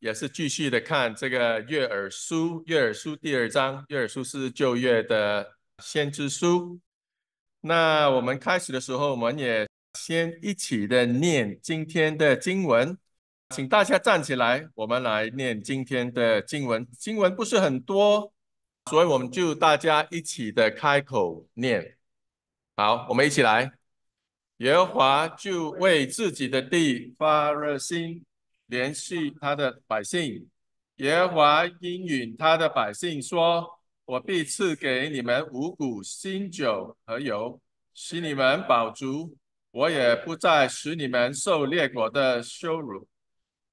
也是继续的看这个约珥书，约珥书第二章，约珥书是旧约的先知书。那我们开始的时候，我们也先一起的念今天的经文，请大家站起来，我们来念今天的经文。经文不是很多，所以我们就大家一起的开口念。好，我们一起来。耶和华就为自己的地发热心。连续他的百姓，耶和华应允他的百姓说：“我必赐给你们五谷、新酒和油，使你们饱足。我也不再使你们受列国的羞辱，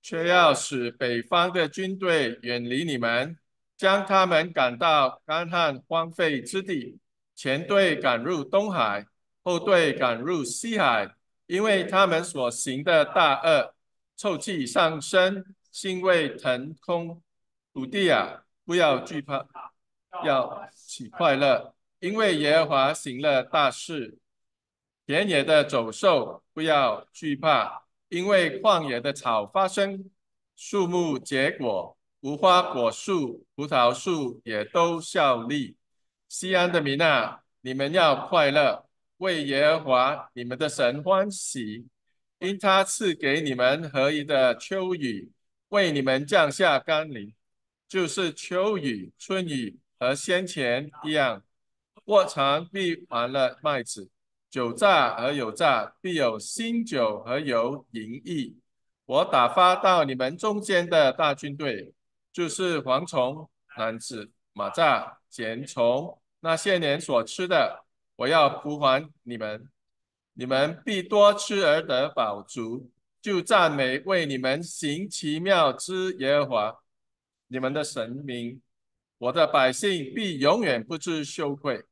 却要使北方的军队远离你们，将他们赶到干旱荒废之地。前队赶入东海，后队赶入西海，因为他们所行的大恶。”臭气上升，腥味腾空，土地啊，不要惧怕，要起快乐，因为耶和华行了大事。田野的走兽不要惧怕，因为旷野的草发生，树木结果，无花果树、葡萄树也都效力。西安的民啊，你们要快乐，为耶和华你们的神欢喜。因他赐给你们合宜的秋雨，为你们降下甘霖，就是秋雨、春雨和先前一样。卧蚕必完了麦子，酒榨而有榨，必有新酒和油盈溢。我打发到你们中间的大军队，就是蝗虫、男子、马蚱、茧虫。那些年所吃的，我要还你们。你们必多吃而得饱足，就赞美为你们行奇妙之耶和华，你们的神明。我的百姓必永远不知羞愧。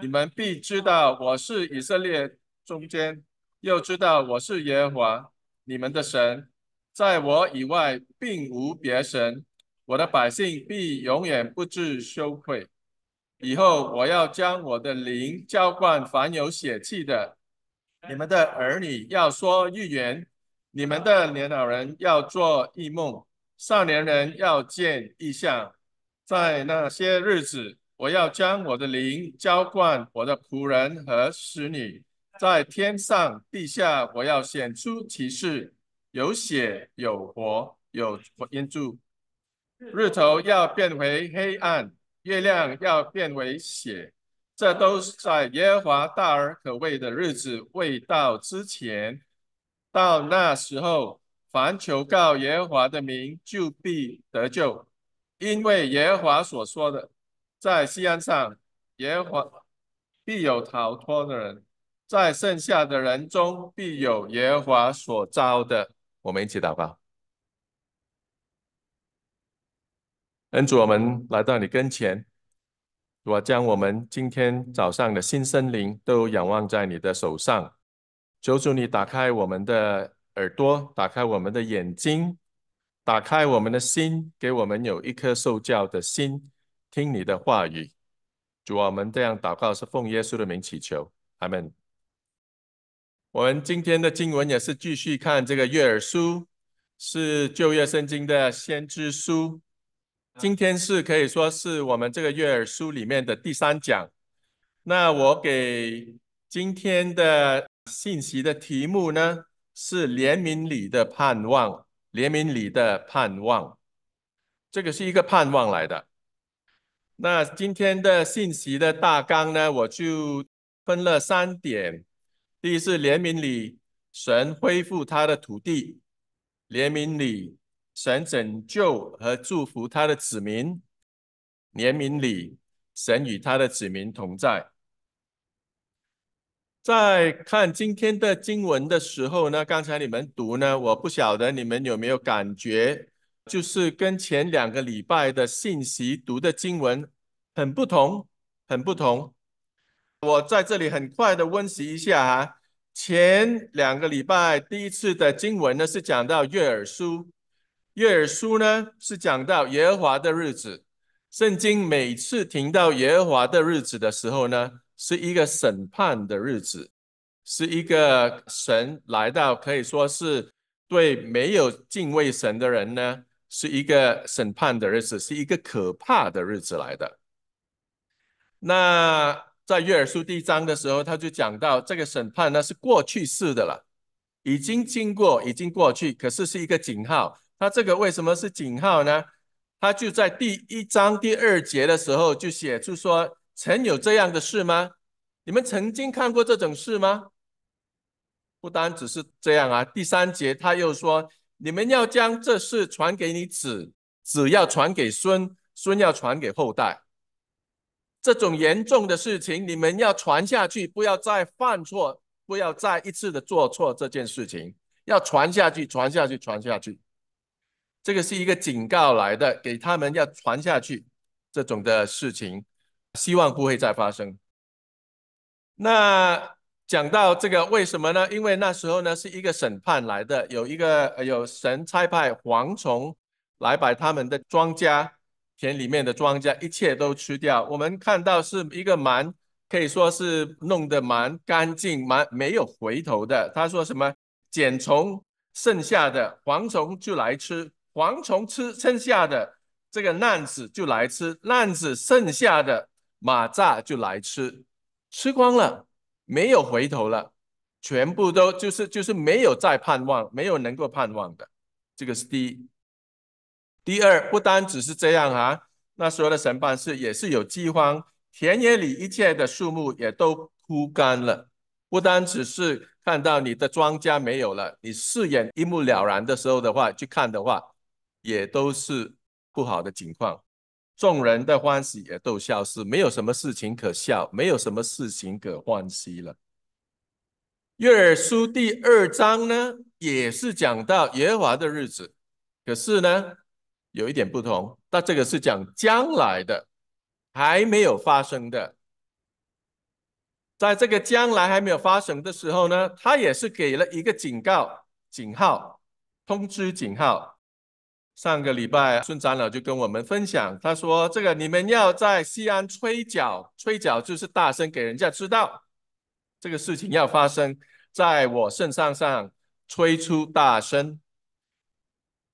你们必知道我是以色列中间，又知道我是耶和华你们的神，在我以外并无别神。我的百姓必永远不知羞愧。以后我要将我的灵浇灌凡有血气的。你们的儿女要说预言，你们的年老人要做异梦，少年人要见异象。在那些日子，我要将我的灵浇灌我的仆人和使女，在天上地下，我要显出奇事，有血，有火，有火焰柱。日头要变回黑暗，月亮要变为血。这都是在耶和华大而可畏的日子未到之前。到那时候，凡求告耶和华的名，就必得救，因为耶和华所说的，在西安上，耶和华必有逃脱的人，在剩下的人中，必有耶和华所招的。我们一起祷告，恩主，我们来到你跟前。我将我们今天早上的新生林都仰望在你的手上，求主你打开我们的耳朵，打开我们的眼睛，打开我们的心，给我们有一颗受教的心，听你的话语。主我们这样祷告是奉耶稣的名祈求，阿门。我们今天的经文也是继续看这个月耳书，是旧约圣经的先知书。今天是可以说是我们这个月耳书里面的第三讲。那我给今天的信息的题目呢是“怜悯里的盼望”。怜悯里的盼望，这个是一个盼望来的。那今天的信息的大纲呢，我就分了三点：第一是怜悯里神恢复他的土地；怜悯里神拯救和祝福他的子民，怜悯里，神与他的子民同在。在看今天的经文的时候呢，刚才你们读呢，我不晓得你们有没有感觉，就是跟前两个礼拜的信息读的经文很不同，很不同。我在这里很快的温习一下啊，前两个礼拜第一次的经文呢，是讲到约珥书。约尔书呢，是讲到耶和华的日子。圣经每次听到耶和华的日子的时候呢，是一个审判的日子，是一个神来到，可以说是对没有敬畏神的人呢，是一个审判的日子，是一个可怕的日子来的。那在约尔书第一章的时候，他就讲到这个审判呢是过去式的了，已经经过，已经过去，可是是一个井号。他这个为什么是井号呢？他就在第一章第二节的时候就写出说：“曾有这样的事吗？你们曾经看过这种事吗？”不单只是这样啊，第三节他又说：“你们要将这事传给你子，子要传给孙，孙要传给后代。这种严重的事情，你们要传下去，不要再犯错，不要再一次的做错这件事情，要传下去，传下去，传下去。”这个是一个警告来的，给他们要传下去这种的事情，希望不会再发生。那讲到这个为什么呢？因为那时候呢是一个审判来的，有一个有神差派蝗虫来把他们的庄稼田里面的庄稼一切都吃掉。我们看到是一个蛮可以说是弄得蛮干净、蛮没有回头的。他说什么？捡虫剩下的蝗虫就来吃。蝗虫吃剩下的这个烂子就来吃，烂子剩下的马蚱就来吃，吃光了没有回头了，全部都就是就是没有再盼望，没有能够盼望的，这个是第一。第二，不单只是这样啊，那所有的神办事也是有饥荒，田野里一切的树木也都枯干了。不单只是看到你的庄稼没有了，你四眼一目了然的时候的话去看的话。也都是不好的情况，众人的欢喜也逗笑是没有什么事情可笑，没有什么事情可欢喜了。约珥书第二章呢，也是讲到耶和华的日子，可是呢，有一点不同。那这个是讲将来的，还没有发生的。在这个将来还没有发生的时候呢，他也是给了一个警告，警号，通知警号。上个礼拜，孙长老就跟我们分享，他说：“这个你们要在西安吹角，吹角就是大声给人家知道这个事情要发生，在我圣上上吹出大声，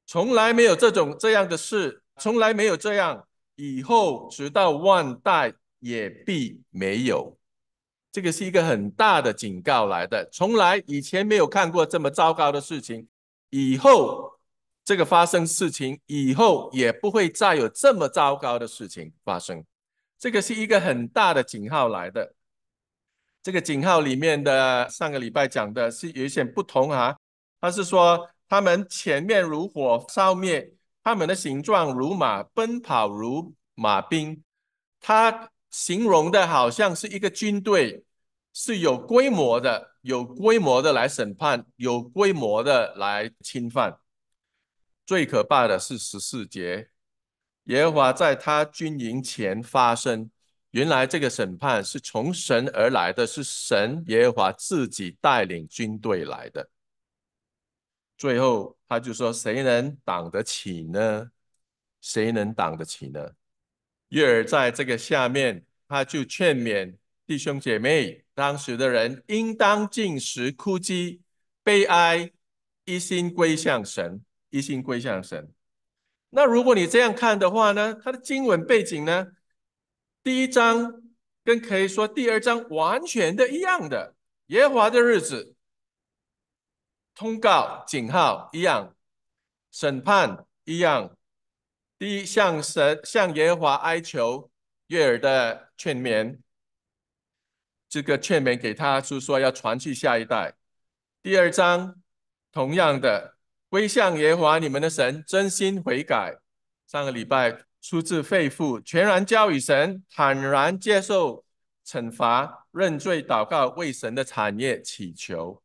从来没有这种这样的事，从来没有这样，以后直到万代也必没有。这个是一个很大的警告来的，从来以前没有看过这么糟糕的事情，以后。”这个发生事情以后，也不会再有这么糟糕的事情发生。这个是一个很大的警号来的。这个警号里面的上个礼拜讲的是有一些不同啊。他是说他们前面如火烧灭，他们的形状如马奔跑如马兵，他形容的好像是一个军队，是有规模的，有规模的来审判，有规模的来侵犯。最可怕的是十四节，耶和华在他军营前发声。原来这个审判是从神而来的是神耶和华自己带领军队来的。最后他就说：“谁能挡得起呢？谁能挡得起呢？”月儿在这个下面，他就劝勉弟兄姐妹，当时的人应当进食、哭泣、悲哀，一心归向神。一心归向神。那如果你这样看的话呢？它的经文背景呢？第一章跟可以说第二章完全的一样的。耶和华的日子，通告，警号一样，审判一样。第一向神向耶和华哀求，悦耳的劝勉，这个劝勉给他就是说要传去下一代。第二章同样的。微向耶和华，你们的神，真心悔改。上个礼拜出自肺腑，全然交与神，坦然接受惩罚，认罪，祷告，为神的产业祈求。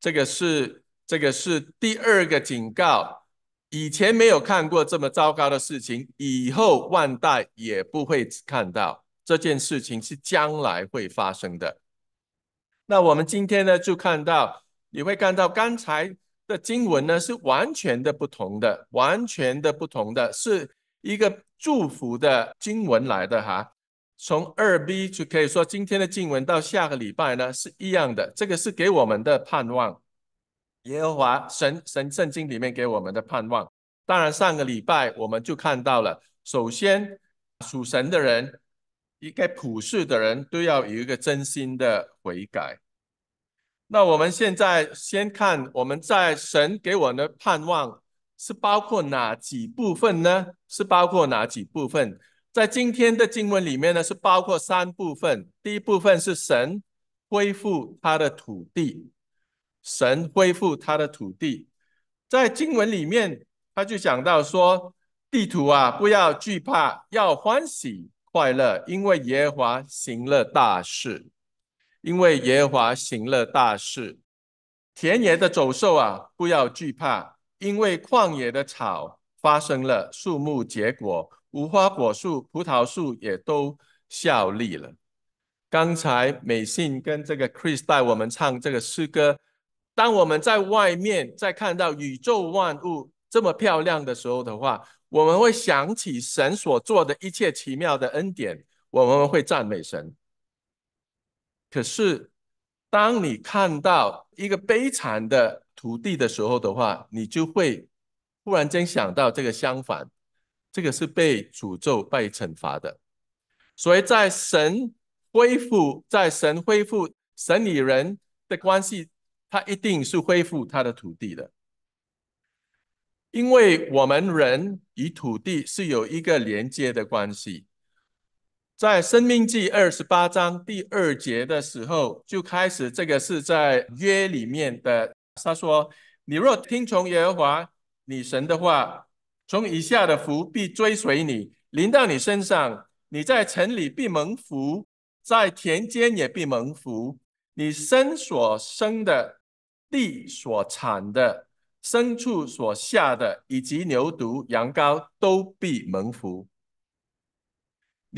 这个是，这个是第二个警告。以前没有看过这么糟糕的事情，以后万代也不会看到这件事情是将来会发生的。那我们今天呢，就看到，你会看到刚才。的经文呢是完全的不同的，完全的不同的是一个祝福的经文来的哈。从二 B 就可以说今天的经文到下个礼拜呢是一样的，这个是给我们的盼望。耶和华神神圣经里面给我们的盼望。当然上个礼拜我们就看到了，首先属神的人，一个普世的人都要有一个真心的悔改。那我们现在先看我们在神给我的盼望是包括哪几部分呢？是包括哪几部分？在今天的经文里面呢，是包括三部分。第一部分是神恢复他的土地，神恢复他的土地。在经文里面，他就讲到说：“地图啊，不要惧怕，要欢喜快乐，因为耶和华行了大事。”因为耶和华行了大事，田野的走兽啊，不要惧怕。因为旷野的草发生了树木结果，无花果树、葡萄树也都效力了。刚才美信跟这个 Chris 带我们唱这个诗歌。当我们在外面在看到宇宙万物这么漂亮的时候的话，我们会想起神所做的一切奇妙的恩典，我们会赞美神。可是，当你看到一个悲惨的土地的时候的话，你就会忽然间想到这个相反，这个是被诅咒、被惩罚的。所以在神恢复，在神恢复神与人的关系，他一定是恢复他的土地的，因为我们人与土地是有一个连接的关系。在《生命记》二十八章第二节的时候，就开始这个是在约里面的。他说：“你若听从耶和华你神的话，从以下的福必追随你临到你身上。你在城里必蒙福，在田间也必蒙福。你生所生的，地所产的，牲畜所下的，以及牛犊、羊羔都必蒙福。”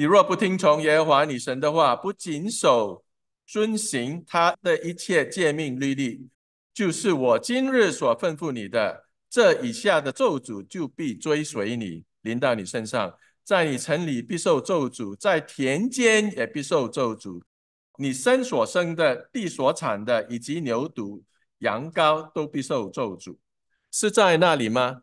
你若不听从耶和华你神的话，不谨守遵行他的一切诫命律例，就是我今日所吩咐你的，这以下的咒诅就必追随你临到你身上，在你城里必受咒诅，在田间也必受咒诅。你生所生的，地所产的，以及牛犊、羊羔，都必受咒诅。是在那里吗？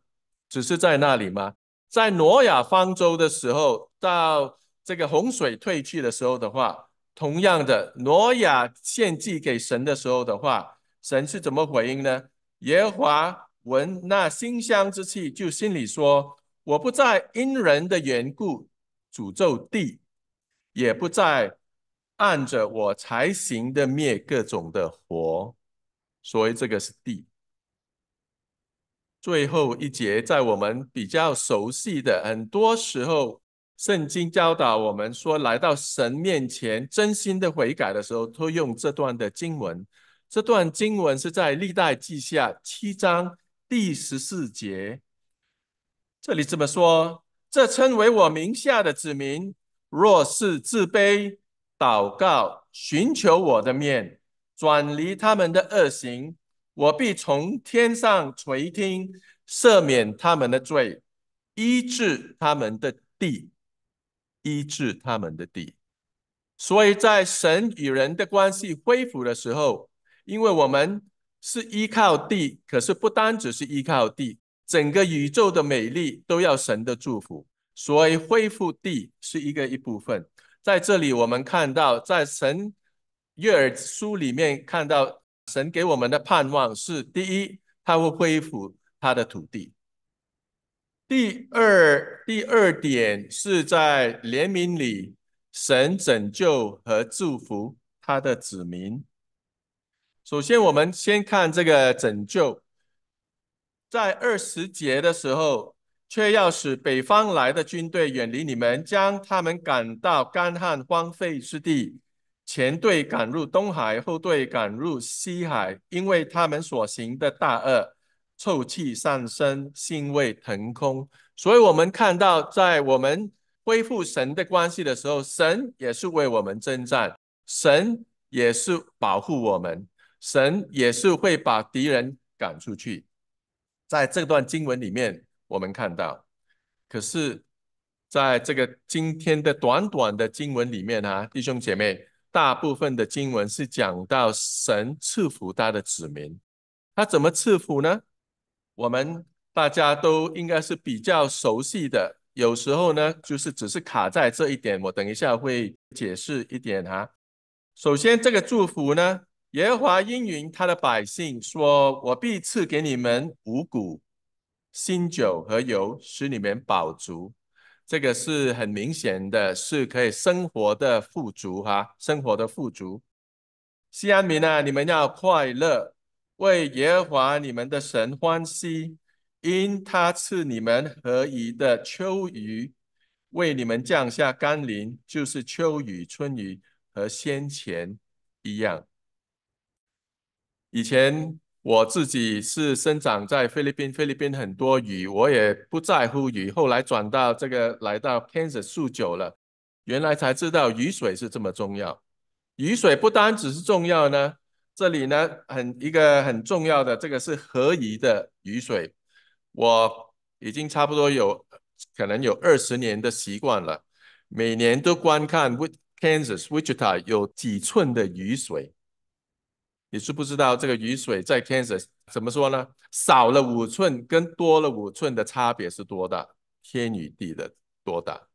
只是在那里吗？在挪亚方舟的时候到。这个洪水退去的时候的话，同样的，挪亚献祭给神的时候的话，神是怎么回应呢？耶和华闻那馨香之气，就心里说：“我不再因人的缘故诅咒地，也不再按着我才行的灭各种的火。”所以这个是地。最后一节在我们比较熟悉的，很多时候。圣经教导我们说，来到神面前真心的悔改的时候，都用这段的经文。这段经文是在历代记下七章第十四节。这里这么说：这称为我名下的子民，若是自卑、祷告、寻求我的面，转离他们的恶行，我必从天上垂听，赦免他们的罪，医治他们的地。医治他们的地，所以在神与人的关系恢复的时候，因为我们是依靠地，可是不单只是依靠地，整个宇宙的美丽都要神的祝福，所以恢复地是一个一部分。在这里，我们看到在神约珥书里面看到神给我们的盼望是：第一，他会恢复他的土地。第二第二点是在联名里，神拯救和祝福他的子民。首先，我们先看这个拯救。在二十节的时候，却要使北方来的军队远离你们，将他们赶到干旱荒废之地。前队赶入东海，后队赶入西海，因为他们所行的大恶。臭气上升，腥味腾空。所以，我们看到，在我们恢复神的关系的时候，神也是为我们征战，神也是保护我们，神也是会把敌人赶出去。在这段经文里面，我们看到，可是，在这个今天的短短的经文里面啊，弟兄姐妹，大部分的经文是讲到神赐福他的子民，他怎么赐福呢？我们大家都应该是比较熟悉的，有时候呢，就是只是卡在这一点。我等一下会解释一点哈。首先，这个祝福呢，耶和华应允他的百姓说：“我必赐给你们五谷、新酒和油，使你们饱足。”这个是很明显的是可以生活的富足哈，生活的富足。西安民呢，你们要快乐。为耶和华你们的神欢喜，因他赐你们合宜的秋雨，为你们降下甘霖，就是秋雨、春雨和先前一样。以前我自己是生长在菲律宾，菲律宾很多雨，我也不在乎雨。后来转到这个来到 Kansas 住久了，原来才知道雨水是这么重要。雨水不单只是重要呢。这里呢，很一个很重要的，这个是河宜的雨水。我已经差不多有可能有二十年的习惯了，每年都观看 w i Kansas Wichita 有几寸的雨水。你是不知道这个雨水在 Kansas 怎么说呢？少了五寸跟多了五寸的差别是多大？天与地的多大？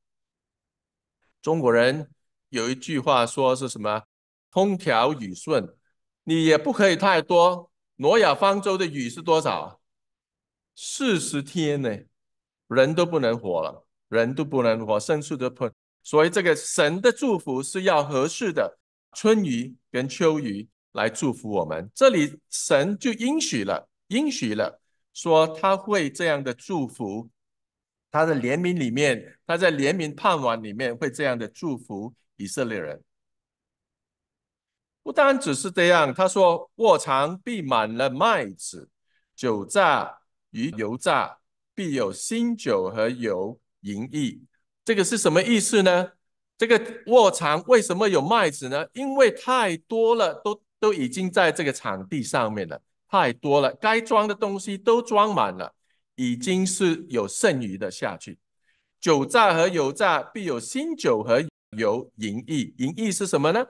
中国人有一句话说是什么？“风调雨顺。”你也不可以太多。挪亚方舟的雨是多少？四十天呢，人都不能活了，人都不能活。牲畜都朋，所以这个神的祝福是要合适的春雨跟秋雨来祝福我们。这里神就应许了，应许了，说他会这样的祝福。他的怜悯里面，他在怜悯盼望里面会这样的祝福以色列人。不单只是这样，他说：“卧蚕必满了麦子，酒榨与油榨必有新酒和油盈溢。”这个是什么意思呢？这个卧蚕为什么有麦子呢？因为太多了，都都已经在这个场地上面了，太多了，该装的东西都装满了，已经是有剩余的下去。酒榨和油榨必有新酒和油盈溢，盈溢是什么呢？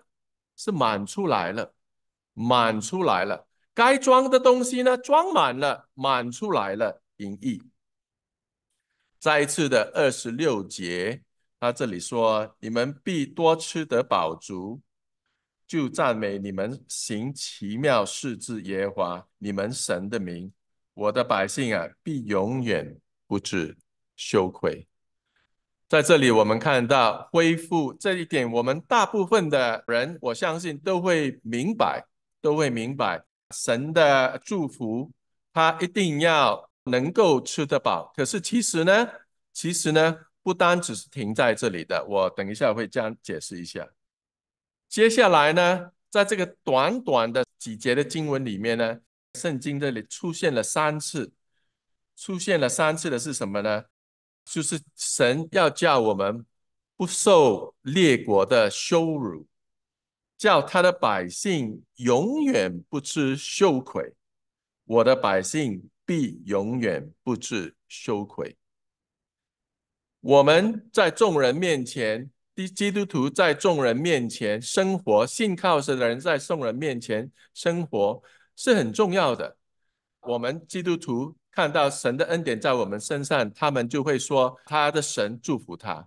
是满出来了，满出来了。该装的东西呢，装满了，满出来了。盈溢。再一次的二十六节，他这里说：“你们必多吃得饱足，就赞美你们行奇妙事之耶和华，你们神的名。我的百姓啊，必永远不知羞愧。”在这里，我们看到恢复这一点，我们大部分的人，我相信都会明白，都会明白神的祝福，他一定要能够吃得饱。可是其实呢，其实呢，不单只是停在这里的。我等一下会这样解释一下。接下来呢，在这个短短的几节的经文里面呢，圣经这里出现了三次，出现了三次的是什么呢？就是神要叫我们不受列国的羞辱，叫他的百姓永远不知羞愧。我的百姓必永远不知羞愧。我们在众人面前，基督徒在众人面前生活，信靠神的人在众人面前生活是很重要的。我们基督徒。看到神的恩典在我们身上，他们就会说他的神祝福他。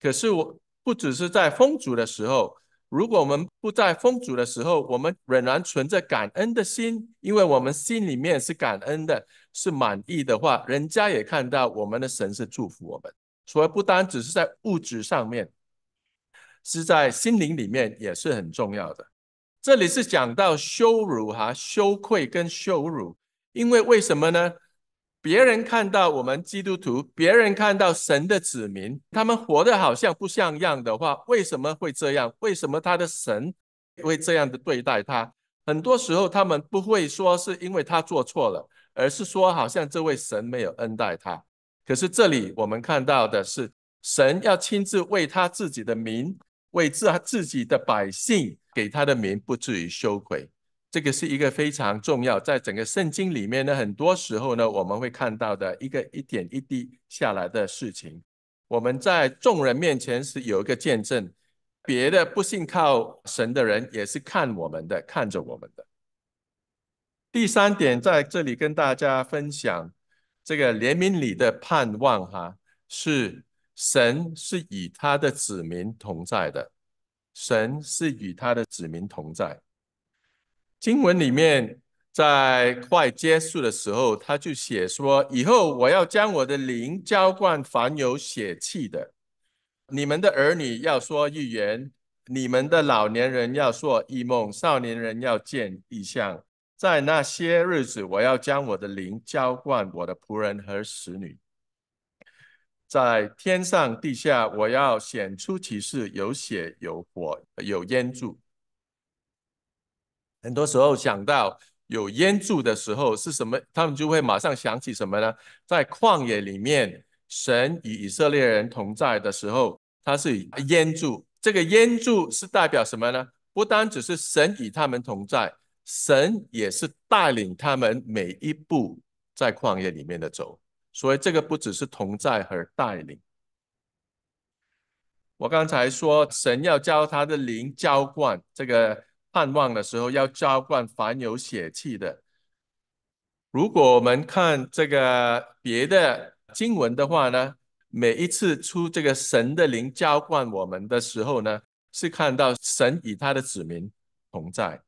可是我不只是在丰足的时候，如果我们不在丰足的时候，我们仍然存着感恩的心，因为我们心里面是感恩的，是满意的话，人家也看到我们的神是祝福我们。所以不单只是在物质上面，是在心灵里面也是很重要的。这里是讲到羞辱哈，羞愧跟羞辱，因为为什么呢？别人看到我们基督徒，别人看到神的子民，他们活的好像不像样的话，为什么会这样？为什么他的神会这样的对待他？很多时候他们不会说是因为他做错了，而是说好像这位神没有恩待他。可是这里我们看到的是，神要亲自为他自己的民，为自自己的百姓，给他的民不至于羞愧。这个是一个非常重要，在整个圣经里面呢，很多时候呢，我们会看到的一个一点一滴下来的事情。我们在众人面前是有一个见证，别的不信靠神的人也是看我们的，看着我们的。第三点，在这里跟大家分享这个联名里的盼望哈，是神是与他的子民同在的，神是与他的子民同在。经文里面，在快结束的时候，他就写说：“以后我要将我的灵浇灌凡有血气的，你们的儿女要说预言，你们的老年人要做异梦，少年人要见异象。在那些日子，我要将我的灵浇灌我的仆人和使女，在天上地下，我要显出其事，有血，有火，有烟柱。”很多时候想到有烟柱的时候是什么，他们就会马上想起什么呢？在旷野里面，神与以色列人同在的时候，他是以烟柱。这个烟柱是代表什么呢？不单只是神与他们同在，神也是带领他们每一步在旷野里面的走。所以这个不只是同在和带领。我刚才说，神要教他的灵浇灌这个。盼望的时候，要浇灌凡有血气的。如果我们看这个别的经文的话呢，每一次出这个神的灵浇灌我们的时候呢，是看到神与他的子民同在。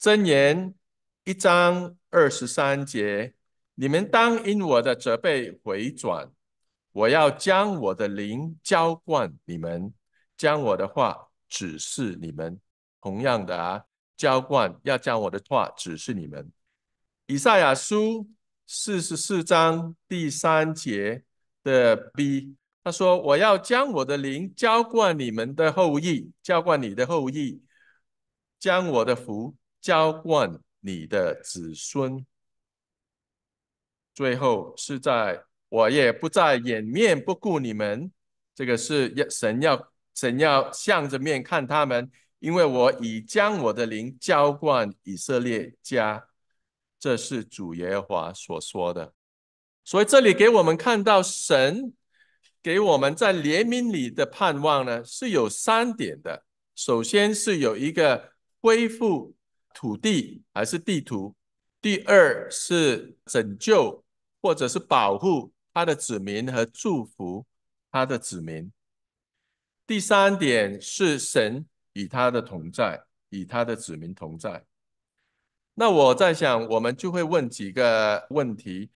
箴言一章二十三节：你们当因我的责备回转，我要将我的灵浇灌你们，将我的话指示你们。同样的啊，浇灌要将我的话指示你们。以赛亚书四十四章第三节的 B，他说：“我要将我的灵浇灌你们的后裔，浇灌你的后裔，将我的福浇灌你的子孙。”最后是在我也不再掩面不顾你们，这个是要神要神要向着面看他们。因为我已将我的灵浇灌以色列家，这是主耶和华所说的。所以这里给我们看到神给我们在怜悯里的盼望呢，是有三点的。首先是有一个恢复土地还是地图，第二是拯救或者是保护他的子民和祝福他的子民；第三点是神。与他的同在，与他的子民同在。那我在想，我们就会问几个问题，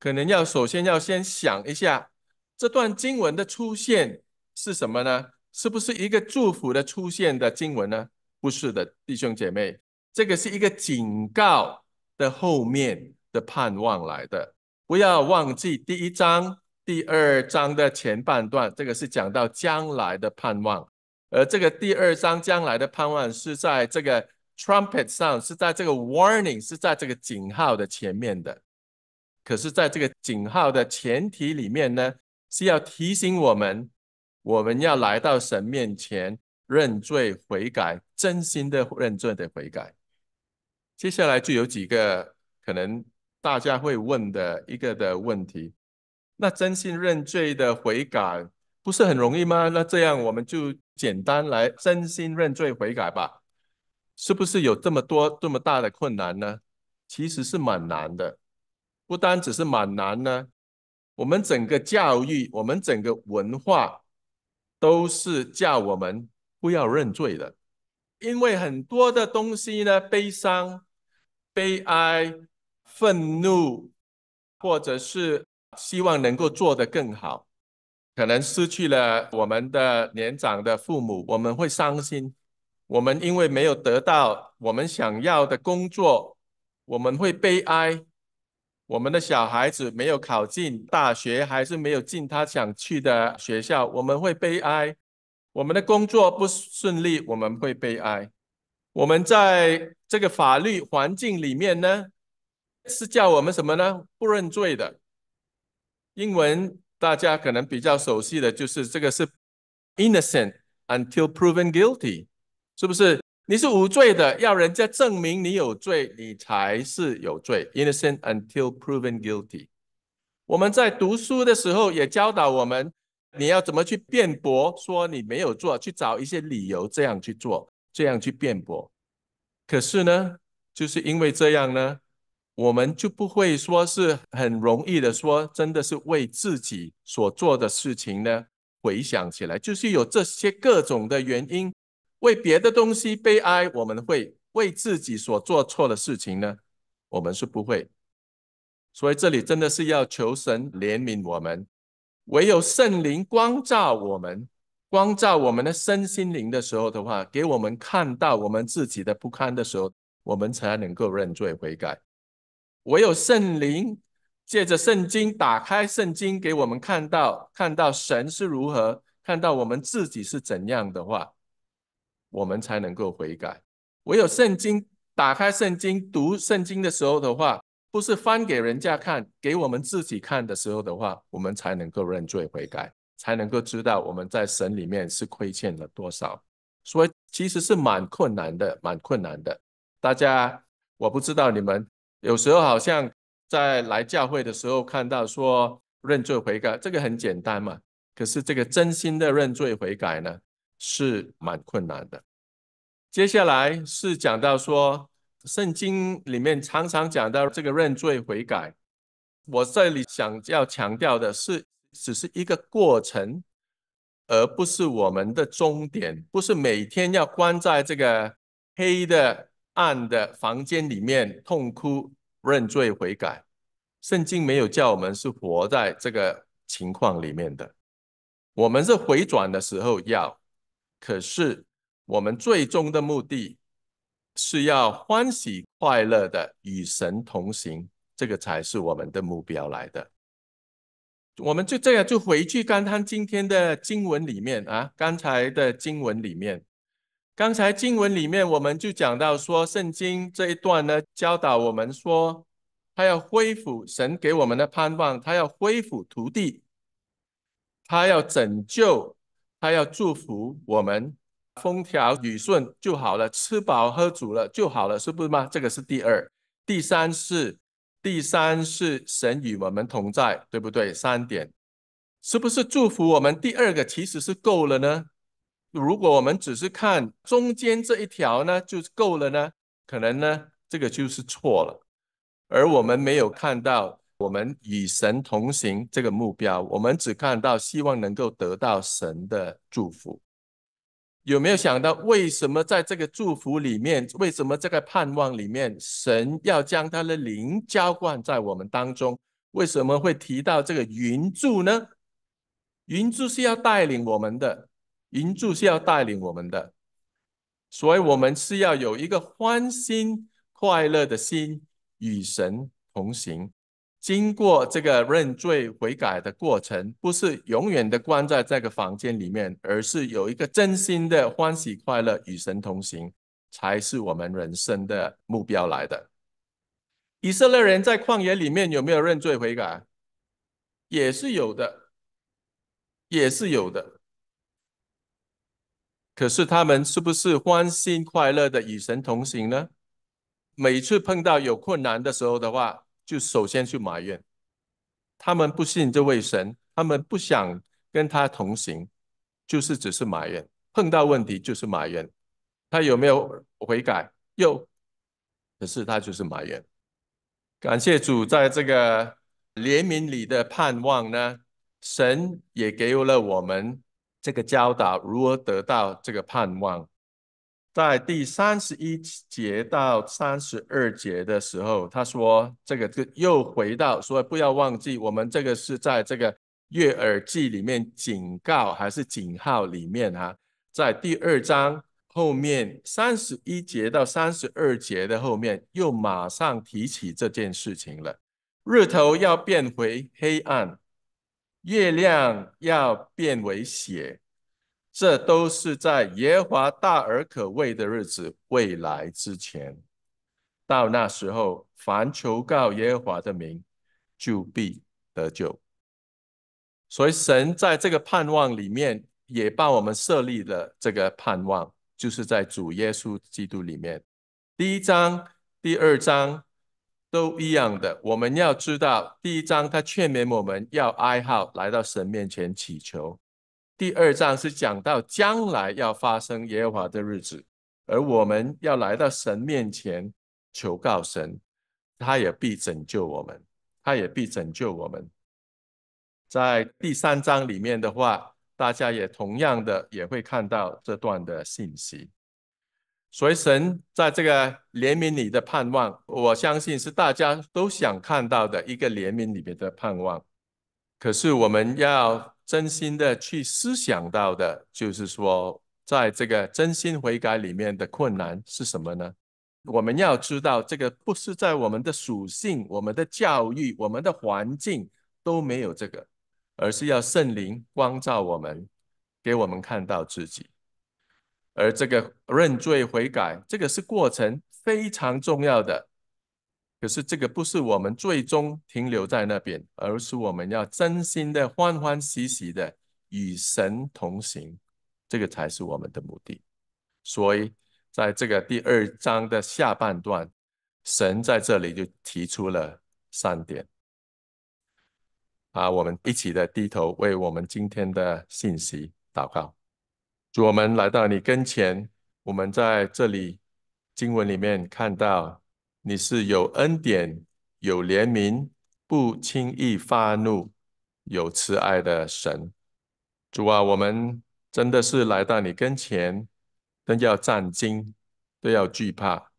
可能要首先要先想一下，这段经文的出现是什么呢？是不是一个祝福的出现的经文呢？不是的，弟兄姐妹，这个是一个警告的后面的盼望来的。不要忘记第一章、第二章的前半段，这个是讲到将来的盼望。而这个第二章将来的盼望是在这个 trumpet 上，是在这个 warning，是在这个警号的前面的。可是，在这个警号的前提里面呢，是要提醒我们，我们要来到神面前认罪悔改，真心的认罪的悔改。接下来就有几个可能大家会问的一个的问题，那真心认罪的悔改？不是很容易吗？那这样我们就简单来真心认罪悔改吧，是不是有这么多这么大的困难呢？其实是蛮难的，不单只是蛮难呢。我们整个教育，我们整个文化，都是叫我们不要认罪的，因为很多的东西呢，悲伤、悲哀、愤怒，或者是希望能够做得更好。可能失去了我们的年长的父母，我们会伤心；我们因为没有得到我们想要的工作，我们会悲哀；我们的小孩子没有考进大学，还是没有进他想去的学校，我们会悲哀；我们的工作不顺利，我们会悲哀。我们在这个法律环境里面呢，是叫我们什么呢？不认罪的，英文。大家可能比较熟悉的，就是这个是 “innocent until proven guilty”，是不是？你是无罪的，要人家证明你有罪，你才是有罪。innocent until proven guilty。我们在读书的时候也教导我们，你要怎么去辩驳，说你没有做，去找一些理由，这样去做，这样去辩驳。可是呢，就是因为这样呢。我们就不会说，是很容易的说，真的是为自己所做的事情呢回想起来，就是有这些各种的原因，为别的东西悲哀，我们会为自己所做错的事情呢，我们是不会。所以这里真的是要求神怜悯我们，唯有圣灵光照我们，光照我们的身心灵的时候的话，给我们看到我们自己的不堪的时候，我们才能够认罪悔改。唯有圣灵借着圣经打开圣经给我们看到，看到神是如何，看到我们自己是怎样的话，我们才能够悔改。唯有圣经打开圣经读圣经的时候的话，不是翻给人家看，给我们自己看的时候的话，我们才能够认罪悔改，才能够知道我们在神里面是亏欠了多少。所以其实是蛮困难的，蛮困难的。大家，我不知道你们。有时候好像在来教会的时候看到说认罪悔改，这个很简单嘛。可是这个真心的认罪悔改呢，是蛮困难的。接下来是讲到说，圣经里面常常讲到这个认罪悔改。我这里想要强调的是，只是一个过程，而不是我们的终点。不是每天要关在这个黑的。暗的房间里面痛哭认罪悔改，圣经没有叫我们是活在这个情况里面的，我们是回转的时候要，可是我们最终的目的是要欢喜快乐的与神同行，这个才是我们的目标来的。我们就这样就回去，刚刚今天的经文里面啊，刚才的经文里面。刚才经文里面，我们就讲到说，圣经这一段呢，教导我们说，他要恢复神给我们的盼望，他要恢复土地，他要拯救，他要祝福我们，风调雨顺就好了，吃饱喝足了就好了，是不是吗？这个是第二，第三是第三是神与我们同在，对不对？三点，是不是祝福我们？第二个其实是够了呢？如果我们只是看中间这一条呢，就够了呢？可能呢，这个就是错了。而我们没有看到我们与神同行这个目标，我们只看到希望能够得到神的祝福。有没有想到为什么在这个祝福里面，为什么这个盼望里面，神要将他的灵浇灌在我们当中？为什么会提到这个云柱呢？云柱是要带领我们的。银柱是要带领我们的，所以我们是要有一个欢心、快乐的心，与神同行。经过这个认罪悔改的过程，不是永远的关在这个房间里面，而是有一个真心的欢喜快乐，与神同行，才是我们人生的目标来的。以色列人在旷野里面有没有认罪悔改？也是有的，也是有的。可是他们是不是欢欣快乐的与神同行呢？每次碰到有困难的时候的话，就首先去埋怨。他们不信这位神，他们不想跟他同行，就是只是埋怨。碰到问题就是埋怨。他有没有悔改？有，可是他就是埋怨。感谢主，在这个联名里的盼望呢，神也给予了我们。这个教导如何得到这个盼望，在第三十一节到三十二节的时候，他说这个又回到，所以不要忘记，我们这个是在这个悦耳记里面警告还是警号里面哈，在第二章后面三十一节到三十二节的后面，又马上提起这件事情了，日头要变回黑暗。月亮要变为血，这都是在耶和华大而可畏的日子未来之前。到那时候，凡求告耶和华的名，就必得救。所以，神在这个盼望里面，也帮我们设立了这个盼望，就是在主耶稣基督里面。第一章，第二章。都一样的，我们要知道，第一章他劝勉我们要哀号，来到神面前祈求；第二章是讲到将来要发生耶和华的日子，而我们要来到神面前求告神，他也必拯救我们，他也必拯救我们。在第三章里面的话，大家也同样的也会看到这段的信息。所以，神在这个怜悯里的盼望，我相信是大家都想看到的一个怜悯里面的盼望。可是，我们要真心的去思想到的，就是说，在这个真心悔改里面的困难是什么呢？我们要知道，这个不是在我们的属性、我们的教育、我们的环境都没有这个，而是要圣灵光照我们，给我们看到自己。而这个认罪悔改，这个是过程，非常重要的。可是这个不是我们最终停留在那边，而是我们要真心的欢欢喜喜的与神同行，这个才是我们的目的。所以，在这个第二章的下半段，神在这里就提出了三点。啊，我们一起的低头为我们今天的信息祷告。主，我们来到你跟前，我们在这里经文里面看到你是有恩典、有怜悯、不轻易发怒、有慈爱的神。主啊，我们真的是来到你跟前，都要战惊，都要惧怕，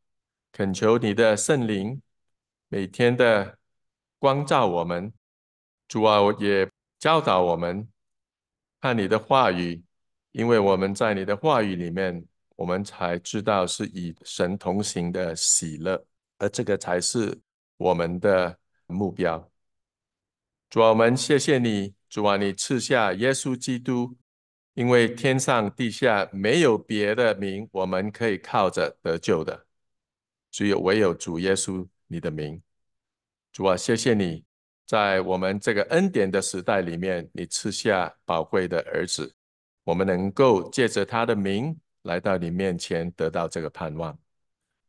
恳求你的圣灵每天的光照我们。主啊，我也教导我们，看你的话语。因为我们在你的话语里面，我们才知道是以神同行的喜乐，而这个才是我们的目标。主啊，我们谢谢你，主啊，你赐下耶稣基督，因为天上地下没有别的名我们可以靠着得救的，只有唯有主耶稣你的名。主啊，谢谢你，在我们这个恩典的时代里面，你赐下宝贵的儿子。我们能够借着他的名来到你面前，得到这个盼望。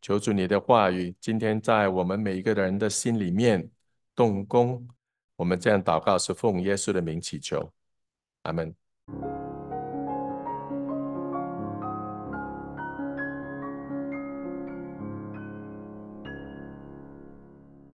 求主你的话语，今天在我们每一个人的心里面动工。我们这样祷告，是奉耶稣的名祈求。阿门。